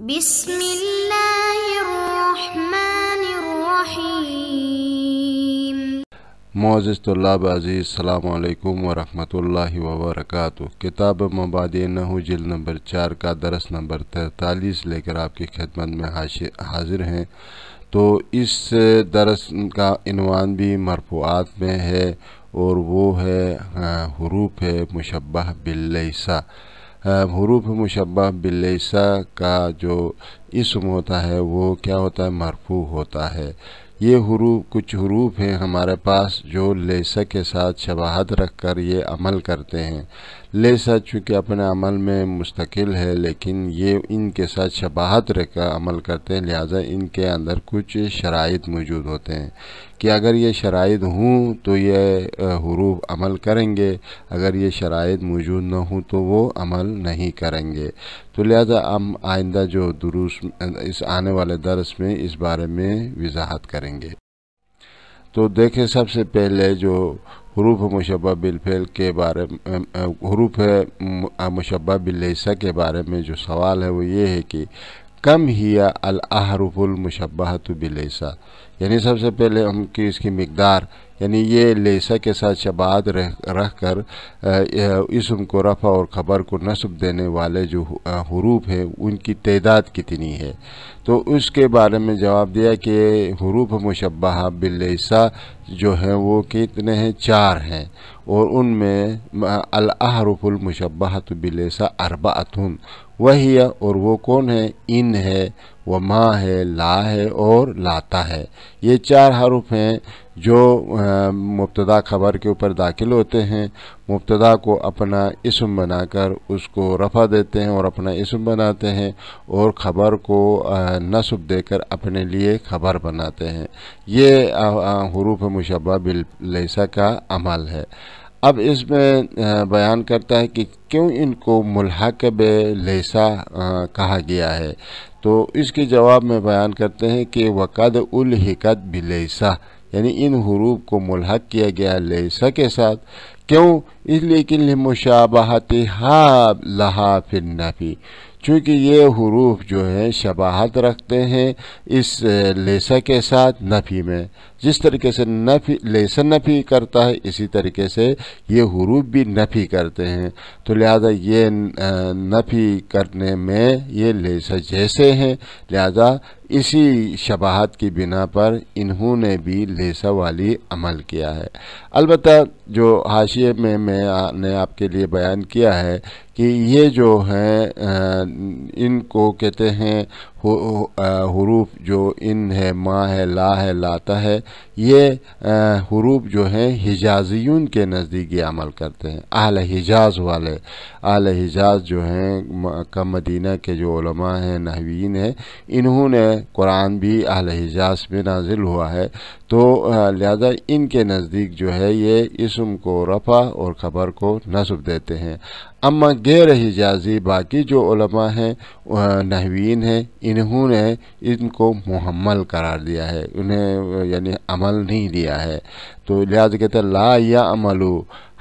بسم الله الرحمن الرحيم अज़ीज़ सलामकुम वरहमल वबरक किताब मबाद नहू जिल नंबर चार का दरस नंबर तैतालीस लेकर आपकी खिदमत में हाजिर हैं तो इस दरस का इनवान भी मरफूआत में है और वो है हाँ, हरूफ है मुशबा बिल्लसा हरूफ मुशबा बिल्लिसा का जो इसम होता है वो क्या होता है मरफू होता है ये हरूफ कुछ हरूफ हैं हमारे पास जो लेसा के साथ शबाहत रख कर ये अमल करते हैं लेसा चूँकि अपने अमल में मुस्तकिल है लेकिन ये इनके साथ शबाहत रख कर अमल करते हैं लिहाजा इनके अंदर कुछ शराइ मौजूद होते हैं कि अगर ये शराइ हों तो ये हरूफ अमल करेंगे अगर ये शराइ मौजूद ना हों तो वो अमल नहीं करेंगे तो लिहाजा हम आइंदा जो दुरुस इस आने वाले दरस में इस बारे में वजाहत करेंगे तो देखें सबसे पहले जो हरूफ मुशबा बिलफेल के बारे हरूफ मुशबा बिल्सा के बारे में जो सवाल है वो ये है कि कम हिया अल अहरूफुल मुशबहत बिलेसा यानी सबसे पहले उनकी इसकी मकदार यानी ये लेसा के साथ शबात रह रख कर इसम को रफ़ा और ख़बर को नस्ब देने वाले जो हरूफ हैं उनकी तदाद कितनी है तो उसके बारे में जवाब दिया कि हरूफ मुशबा बिल्सा जो हैं वो कितने हैं चार हैं और उनमें अलहरूफुलमशबा बिल्सा अरबातन वही और वो कौन है इन है व माँ है ला है और लाता है ये चार हरूफ हैं जो मुबतदा खबर के ऊपर दाखिल होते हैं मुबतदा को अपना इसम बनाकर उसको रफ़ा देते हैं और अपना इसम बनाते हैं और ख़बर को नसब देकर अपने लिए खबर बनाते हैं ये हरूफ मुशबा बिल का अमल है अब इसमें बयान करता है कि क्यों इनको मुलहकब लेसा कहा गया है तो इसके जवाब में बयान करते हैं कि वक़द उलहकत बिलेसा यानी इन हरूब को मुलहक किया गया लेसा के साथ क्यों इसलिए कि मुशाबहत हा लहा फिर नफ़ी चूँकि ये हरूफ जो हैं शबाहत रखते हैं इस लेसा के साथ नफ़ी में जिस तरीके से नफी लेसन नफी करता है इसी तरीके से ये हरूफ भी नफी करते हैं तो लिहाजा ये नफी करने में ये लहसा जैसे हैं लिहाजा इसी शबाहत की बिना पर इन्होंने भी लहसा वाली अमल किया है अलबत् जो हाशिए में मैंने आपके लिए बयान किया है कि ये जो हैं इनको कहते हैं हरूफ जो इन है माँ है ला है लाता है ये हरूफ जो हैं हिजाजियन के नज़दीक ये अमल करते हैं अहल हिजाज वाले अहल हिजाज जो हैं कम मदीना के जो हैं नहवीन हैं इन्होंने कुरान भी अहल हिजाज में नाजिल हुआ है तो लिहाजा इनके नज़दीक जो है ये इसम को रफ़ा और ख़बर को नसब देते हैं अम्मा गैर हिजाजी बाकी जो उलमा हैं नहवीन हैं इन्होंने इनको मुहम्मल करार दिया है उन्हें यानी अमल नहीं दिया है तो लिहाजा कहते हैं ला या अमलू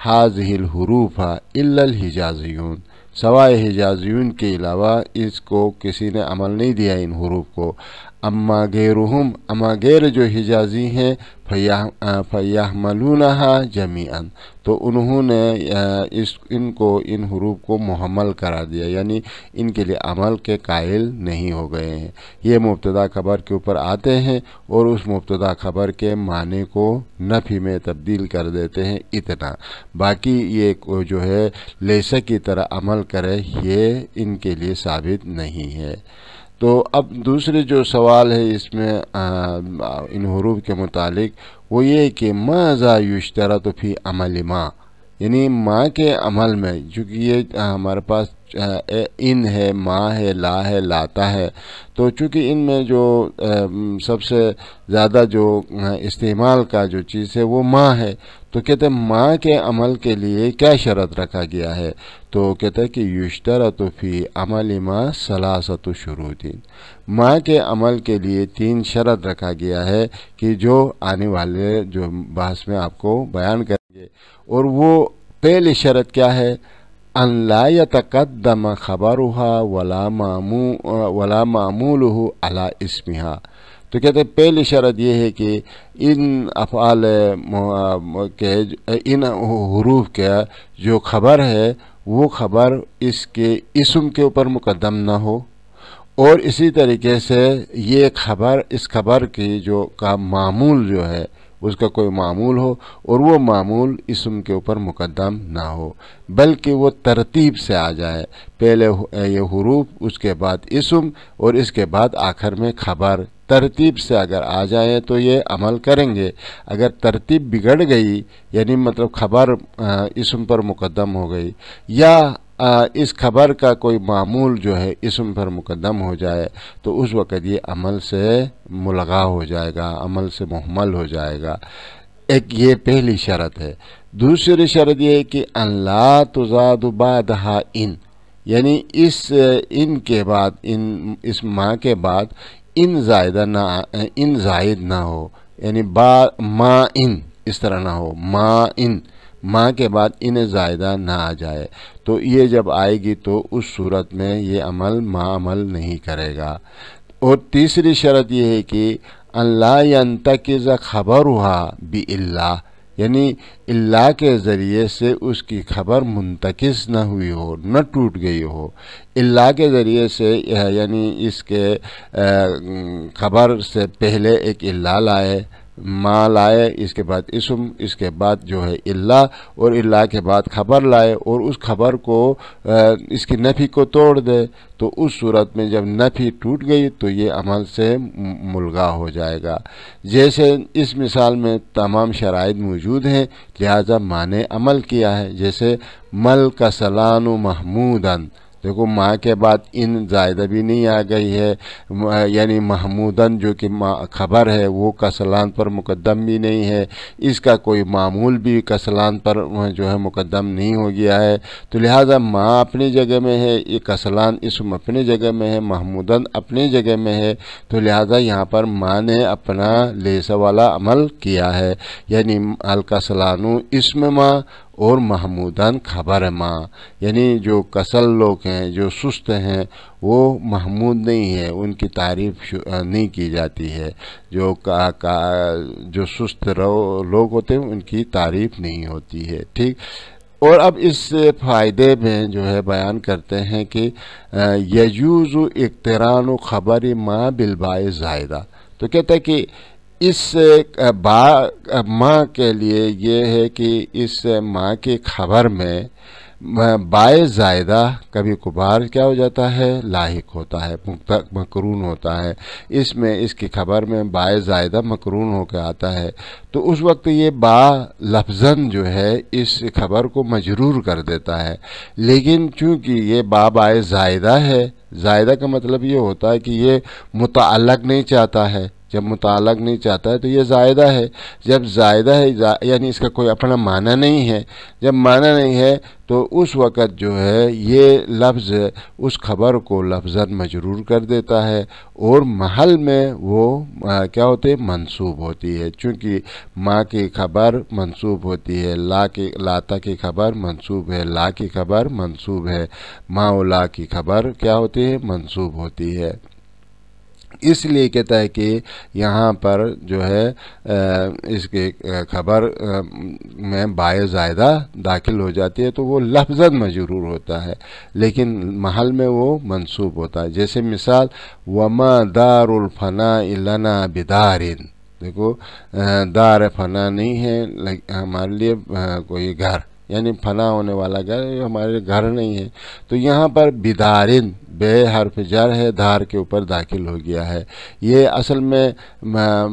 हाजिल हरूफा इल्ल हिजाजियून सवाए हिजाजियन के अलावा इसको किसी ने अमल नहीं दिया इन हरूफ को अम्मा गैरहम अम्मा गैर जो हिजाजी हैं फ़याह फ़याह मलूनहा जमीन तो उन्होंने इस इनको इन हरूफ को महमल करा दिया यानी इनके लिए अमल के कायल नहीं हो गए हैं ये मुबतदा खबर के ऊपर आते हैं और उस मुबतदा खबर के माने को नफ़ी में तब्दील कर देते हैं इतना बाकी ये जो है लेसक की तरह अमल करे ये इनके लिए साबित नहीं है तो अब दूसरे जो सवाल है इसमें आ, इन हरूफ के मुतालिक वो ये कि मज़ा युशतरा तो फ़ी अमल माँ यानी माँ के अमल में चूँकि ये हमारे पास इन है माँ है ला है लाता है तो चूँकि इन में जो सबसे ज़्यादा जो इस्तेमाल का जो चीज़ है वो माँ है तो कहते हैं माँ के अमल के लिए क्या शर्त रखा गया है तो कहते हैं कि फ़ी अमल माँ सलासत शुरू शुरूतिन माँ के अमल के लिए तीन शर्त रखा गया है कि जो आने वाले जो बहस में आपको बयान कर और वो पहली शरत क्या है अनला तकदम खबर वला मामू वला मामूल अला इसमिहा तो कहते हैं पहली शरत यह है कि इन अफ़ाल के इन हरूफ का जो खबर है वो खबर इसके इसम के ऊपर मुकदम ना हो और इसी तरीके से ये खबर इस खबर की जो का मामूल जो है उसका कोई मामूल हो और वो मामूल इसम के ऊपर मुकदम ना हो बल्कि वो तरतीब से आ जाए पहले ये हरूफ उसके बाद इसम और इसके बाद आखिर में खबर तरतीब से अगर आ जाए तो ये अमल करेंगे अगर तरतीब बिगड़ गई यानी मतलब खबर इसम पर मुकदम हो गई या आ, इस खबर का कोई मामूल जो है इसम पर मुकदम हो जाए तो उस वक़्त ये अमल से मुलगा हो जाएगा अमल से महमल हो जाएगा एक ये पहली शरत है दूसरी शरत यह कि अल्लाह तुजादबादहा इन यानी इस इन के बाद इन इस माँ के बाद इन जायदा ना इन जायद ना हो यानी बा माँ इन इस तरह ना हो माँ इन माँ के बाद इन्हें जायदा ना आ जाए तो ये जब आएगी तो उस सूरत में ये अमल माँ अमल नहीं करेगा और तीसरी शर्त यह है कि अल्लाह तकज़ खबर हुआ भी अल्लाह यानी अल्लाह के ज़रिए से उसकी खबर मुंतकस न हुई हो न टूट गई हो अल्लाह के ज़रिए से यानी इसके खबर से पहले एक अल्लाह लाए माँ लाए इसके बाद इसम इसके बाद जो है इल्ला और इल्ला के बाद खबर लाए और उस खबर को इसकी नफ़ी को तोड़ दे तो उस सूरत में जब नफ़ी टूट गई तो ये अमल से मुलगा हो जाएगा जैसे इस मिसाल में तमाम शराइ मौजूद हैं लिहाजा माँ ने अमल किया है जैसे मल का सलान महमूदन देखो माँ के बाद इन जायदा भी नहीं आ गई है यानी महमूदन जो कि खबर है वो कसलान पर मुकदम भी नहीं है इसका कोई मामूल भी कसलान पर जो है मुकदम नहीं हो गया है तो लिहाजा माँ अपनी जगह में है ये कसलान इसम अपनी जगह में है महमूदन अपनी जगह में है तो लिहाजा यहाँ पर माँ ने अपना लेसा वाला अमल किया है यानी अलकसलानु इसम माँ और महमूदन खबर माँ यानी जो कसल लोग हैं जो सुस्त हैं वो महमूद नहीं है उनकी तारीफ नहीं की जाती है जो का, का जो सुस्त लोग होते हैं उनकी तारीफ नहीं होती है ठीक और अब इस फ़ायदे में जो है बयान करते हैं कि यजूज़ इकतरान ख़बर माँ बिलबाए जायदा तो कहता है कि इस बा माँ के लिए ये है कि इस माँ की खबर में बाय जायदा कभी कुबार क्या हो जाता है लाक होता है मकरून होता है इसमें इसकी खबर में बाय जायदा मकरून होकर आता है तो उस वक्त ये बा लफजन जो है इस खबर को मजरूर कर देता है लेकिन चूंकि ये बा बाय जायदा है जायदा का मतलब ये होता है कि ये मुतलक नहीं चाहता है जब मुतालक नहीं चाहता है तो ये जायदा है जब जायदा है जा, यानी इसका कोई अपना माना नहीं है जब माना नहीं है तो उस वक़्त जो है ये लफ्ज़ उस खबर को लफ्जन मजरूर कर देता है और महल में वो आ, क्या होते हैं मंसूब होती है क्योंकि माँ की खबर मंसूब होती है ला की लाता की खबर मंसूब है ला की खबर मंसूब है माँ ला की खबर क्या होती है मंसूब होती है इसलिए कहता है कि यहाँ पर जो है इसके खबर में बाय ज़ायदा दाखिल हो जाती है तो वो लफजन मजरूर होता है लेकिन महल में वो मंसूब होता है जैसे मिसाल वमा दारफना लना बिदारिन देखो दार फना नहीं है हमारे लिए कोई घर यानी फना होने वाला घर हमारे घर नहीं है तो यहाँ पर बिदारिन बे हर्फ जर है धार के ऊपर दाखिल हो गया है ये असल में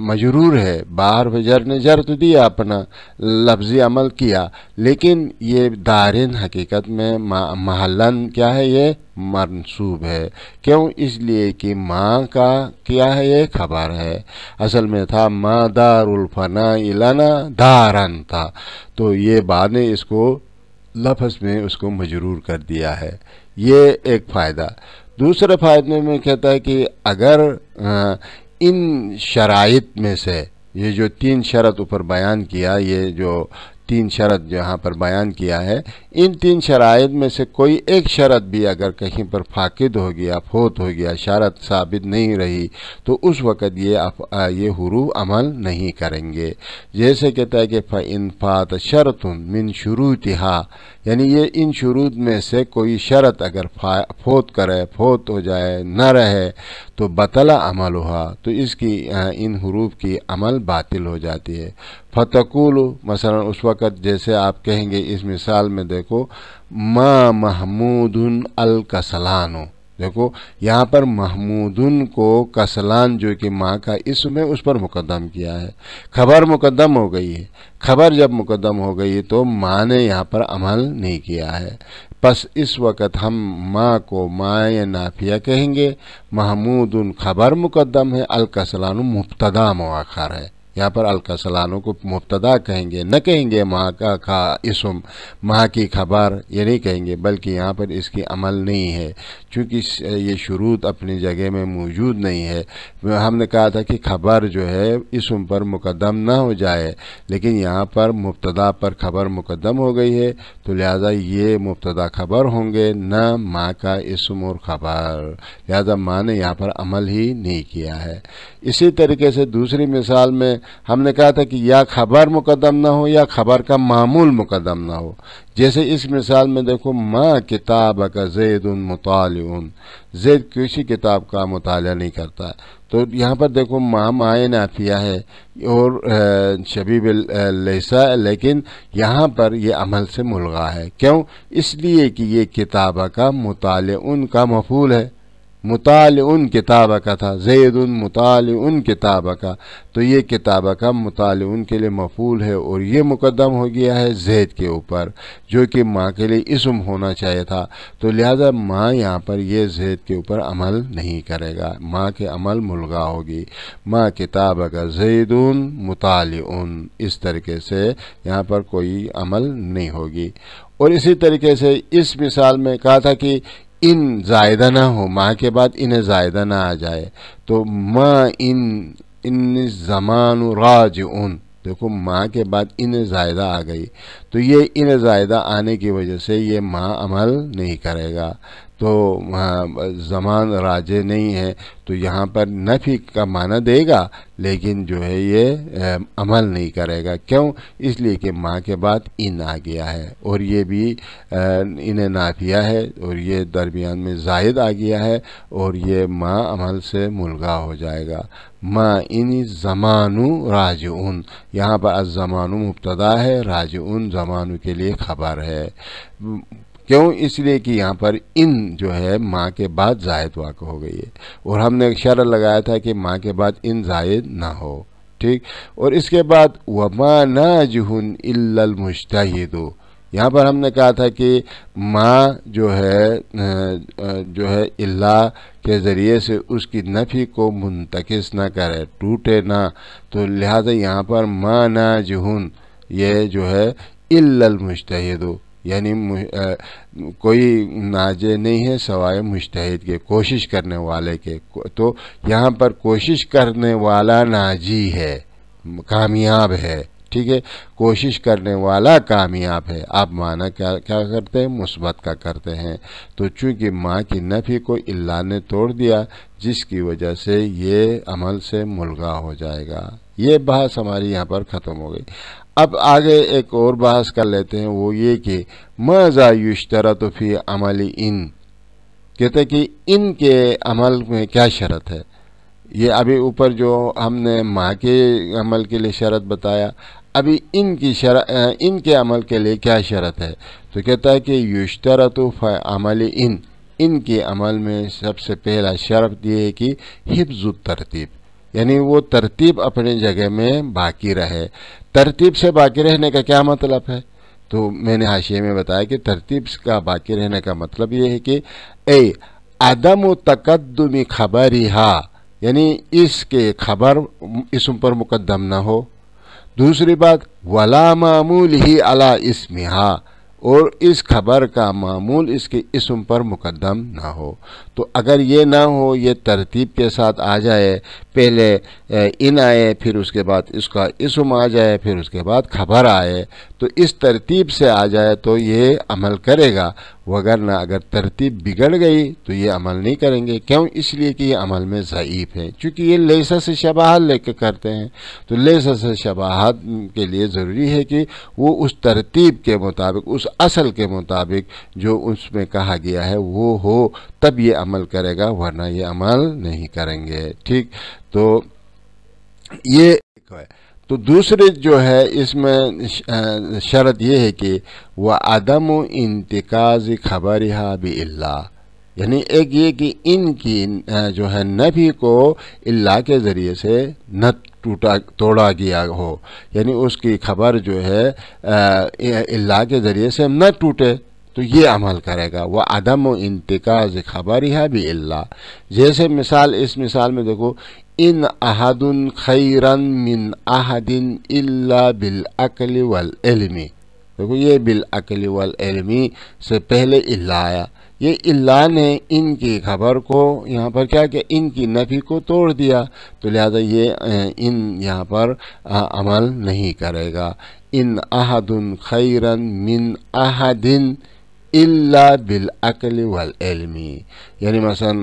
मजरूर है बाहर जर ने जर तो दिया अपना लफ्ज़ी अमल किया लेकिन ये दारिन हकीकत में महलन क्या है ये मनसूब है क्यों इसलिए कि माँ का क्या है ये खबर है असल में था माँ दारुलफना इलाना दारन था तो ये बाद ने इसको लफ्ज़ में उसको मजरूर कर दिया है ये एक फ़ायदा दूसरे फ़ायदे में कहता है कि अगर इन शराइत में से ये जो तीन शरत ऊपर बयान किया ये जो तीन शरत यहाँ पर बयान किया है इन तीन शराइत में से कोई एक शरत भी अगर कहीं पर फाकिद हो गया फोत हो गया शरत साबित नहीं रही तो उस वक़्त ये आ, ये हरू अमल नहीं करेंगे जैसे कहता है कि इन फात शरत मिन शुरू तिहा यानी ये इन शुरू में से कोई शरत अगर फोत करे फोत हो जाए न रहे तो बतला अमल हुआ तो इसकी इन हरूफ की अमल बातिल हो जाती है फतकुल मसला उस वक़्त जैसे आप कहेंगे इस मिसाल में देखो माँ महमूद अलकसलानो देखो यहाँ पर महमूदन को कसलान जो कि माँ का इसम है उस पर मुकदम किया है खबर मुकदम हो गई है खबर जब मुकदम हो गई तो माँ ने यहाँ पर अमल नहीं किया है बस इस वक्त हम माँ को या नाफिया कहेंगे महमूदन खबर मुकदम है अलकसलान मुबतदा मखर है यहाँ पर अल को मुबतदा कहेंगे न कहेंगे माँ का खा इसम माँ की खबर ये नहीं कहेंगे बल्कि यहाँ पर इसकी अमल नहीं है चूँकि ये शुरूत अपनी जगह में मौजूद नहीं है हमने कहा था कि खबर जो है इसम पर मुकदम ना हो जाए लेकिन यहाँ पर मुबतदा पर खबर मुकदम हो गई है तो लिहाजा ये मुबतदा खबर होंगे न माँ का इसम और खबर लिहाजा माँ ने यहाँ पर अमल ही नहीं किया है इसी तरीके से दूसरी मिसाल में हमने कहा था कि या खबर मुकदम ना हो या खबर का मामूल मुकदम ना हो जैसे इस मिसाल में देखो माँ किताब का जैद मताल जैद किसी किताब का मताल नहीं करता तो यहाँ पर देखो माँ माए नाफिया है और शबीब लहसा लेकिन यहाँ पर ये अमल से मुलगा है क्यों इसलिए कि ये किताब का मताल का मफूल है मुताल उन किताब का था जैद उन मुताल उन किताब का तो ये किताब का मुताल उन के लिए मफूल है और ये मुकदम हो गया है जैद के ऊपर जो कि माँ के लिए इसम होना चाहिए था तो लिहाजा माँ यहाँ पर यह जैद के ऊपर अमल नहीं करेगा माँ के अमल मुलगा होगी माँ किताब का जैद उन मुताल उन इस तरीके से यहाँ पर कोई अमल नहीं होगी और इसी तरीके से इस मिसाल में कहा था कि इन जायदा ना हो माँ के बाद इन जायदा ना आ जाए तो माँ इन इन जमान राज उन देखो माँ के बाद इन जायदा आ गई तो ये इन जायदा आने की वजह से ये माँ अमल नहीं करेगा तो जमान राजे नहीं है तो यहाँ पर नफ़ी का माना देगा लेकिन जो है ये अमल नहीं करेगा क्यों इसलिए कि माँ के बाद इन आ गया है और ये भी इन्हें नाफिया है और ये दरमियान में जायद आ गया है और ये माँ अमल से मुलगा हो जाएगा माँ इन ज़मानु राज उन यहाँ पर अज़मानु मुबतदा है राज उन ज़मानु के लिए ख़बर है क्यों इसलिए कि यहाँ पर इन जो है माँ के बाद जायद वाक़ हो गई है और हमने शर लगाया था कि माँ के बाद इन जायद ना हो ठीक और इसके बाद वमा ना जुहन इलमुश्तद यहाँ पर हमने कहा था कि माँ जो है जो है अल्लाह के ज़रिए से उसकी नफ़ी को मुंतकस ना करे टूटे ना तो लिहाजा यहाँ पर माँ ना जुहन ये जो है इलमुश्तद यानी कोई नाजे नहीं है सवाए मुश्तहिद के कोशिश करने वाले के तो यहाँ पर कोशिश करने वाला नाजी है कामयाब है ठीक है कोशिश करने वाला कामयाब है आप माना क्या क्या करते हैं मुस्बत का करते हैं तो चूंकि माँ की नफ़ी को अल्लाह ने तोड़ दिया जिसकी वजह से ये अमल से मुलगा हो जाएगा ये बहस हमारी यहाँ पर ख़त्म हो गई अब आगे एक और बहस कर लेते हैं वो ये कि मज़ा युशतरत फ़ी अमल इन कहते कि इन के अमल में क्या शरत है ये अभी ऊपर जो हमने माँ के अमल के लिए शरत बताया अभी इनकी शर इनके अमल के लिए क्या शरत है तो कहता है कि युशतरत अमल इन इनके अमल में सबसे पहला शरत ये है कि हिफ्ज़ तरतीब यानी वो तरतीब अपनी जगह में बाकी रहे तरतीब से बाकी रहने का क्या मतलब है तो मैंने हाशिए में बताया कि तरतीब का बाकी रहने का मतलब ये है कि ए आदम तकदमी खबर हा यानी इसके खबर इस पर मुकदम ना हो दूसरी बात वला मामूल ही अला इसम हा और इस खबर का मामूल इसके इसम पर मुकदम ना हो तो अगर ये ना हो ये तरतीब के साथ आ जाए पहले इन आए फिर उसके बाद इसका इसम आ जाए फिर उसके बाद खबर आए तो इस तरतीब से आ जाए तो ये अमल करेगा वगरना अगर तरतीब बिगड़ गई तो ये अमल नहीं करेंगे क्यों इसलिए कि ये अमल में ज़यीफ़ है क्योंकि ये लेसा से शबाहत लेकर करते हैं तो लेसा से शबाहत के लिए ज़रूरी है कि वो उस तरतीब के मुताबिक उस असल के मुताबिक जो उसमें कहा गया है वो हो तब ये अमल करेगा वरना ये अमल नहीं करेंगे ठीक तो ये है तो दूसरे जो है इसमें शर्त यह है कि वह आदम इंतकाज खबर बिल्ला यानी एक ये कि इनकी जो है नबी को अल्लाह के ज़रिए से न टूटा तोड़ा गया हो यानी उसकी खबर जो है अल्लाह के ज़रिए से न टूटे तो ये अमल करेगा वह आदम इंतकाज खबर ही भी अल्लाह जैसे मिसाल इस मिसाल में देखो إن أحد خيرا من أحد إلا بالأكل वलमी देखो ये बिलअल वलमी से पहले इल्ला आया ये इल्ला ने इनकी खबर को यहाँ पर क्या किया इनकी नफ़ी को तोड़ दिया तो लिहाजा ये इन यहाँ पर अमल नहीं करेगा इन अहदन खैरन मिन अहदिन इल्ला बिलअल वलमी यानी मसन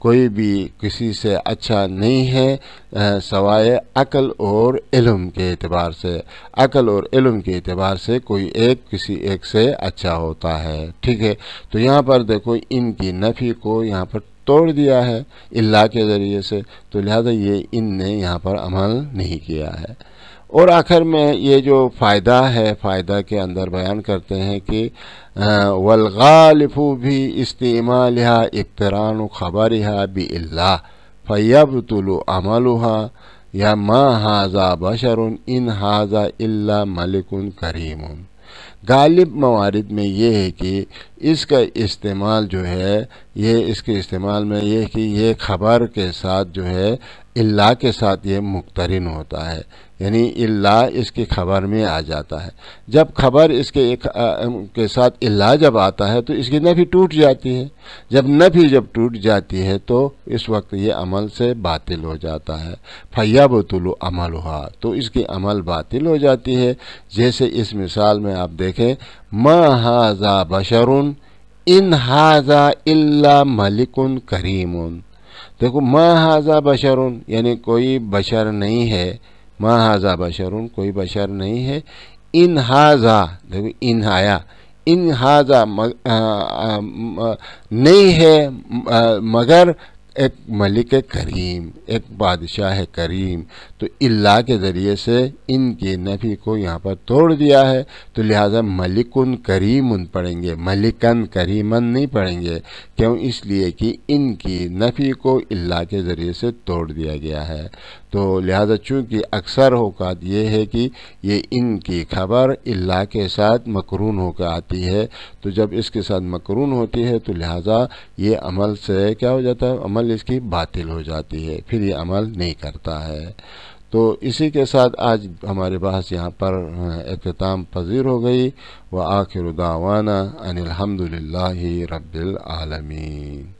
कोई भी किसी से अच्छा नहीं है सवाए अकल और इलम के अतबार से अकल और इलम के अतबार से कोई एक किसी एक से अच्छा होता है ठीक है तो यहाँ पर देखो इनकी नफ़ी को यहाँ पर तोड़ दिया है अल्लाह के ज़रिए से तो लिहाजा ये इन ने यहाँ पर अमल नहीं किया है और आखिर में ये जो फ़ायदा है फ़ायदा के अंदर बयान करते हैं कि वलगालफू भी इस्तेमाल इतरान खबर बिल्ला फ़ैब तुल अमल या माँ हाजा बशर इन हाजा अल्ला मलिक करीम गालिब मवारद में ये है कि इसका इस्तेमाल जो है ये इसके इस्तेमाल में ये कि ये खबर के साथ जो है अल्लाह के साथ ये मुख्तरन होता है यानी इल्ला इसकी खबर में आ जाता है जब खबर इसके एक आ, के साथ इल्ला जब आता है तो इसकी नफ़ी टूट जाती है जब नफ़ी जब टूट जाती है तो इस वक्त ये अमल से बातिल हो जाता है फैया बतुल अमल हुआ तो इसकी अमल बातिल हो जाती है जैसे इस मिसाल में आप देखें माजा बशर बशरुन इन हाजा इल्ला मलिकुन करीम देखो माजा हाजा बशरुन यानी कोई बशर नहीं है माँ हाजा उन कोई बशर नहीं है इन हाजा देखो इन आया इन हाजा मग, आ, आ, नहीं है आ, मगर एक मलिक करीम एक बादशाह करीम तो इल्ला के ज़रिए से इनके नफ़ी को यहाँ पर तोड़ दिया है तो लिहाजा मलिकन करीमन पढ़ेंगे मलिकन करीमन नहीं पढ़ेंगे क्यों इसलिए कि इनकी नफ़ी को इल्ला के ज़रिए से तोड़ दिया गया है तो लिहाजा चूँकि अक्सर अवकात ये है कि ये इनकी खबर इल्ला के साथ मकरून होकर आती है तो जब इसके साथ मकरून होती है तो लिहाजा ये अमल से क्या हो जाता है अमल इसकी बातिल हो जाती है फिर ये अमल नहीं करता है तो इसी के साथ आज हमारे बहस यहाँ पर अख्ताम पजीर हो गई व आखिर दावाना अनिलहमदिल्ला रबालमीन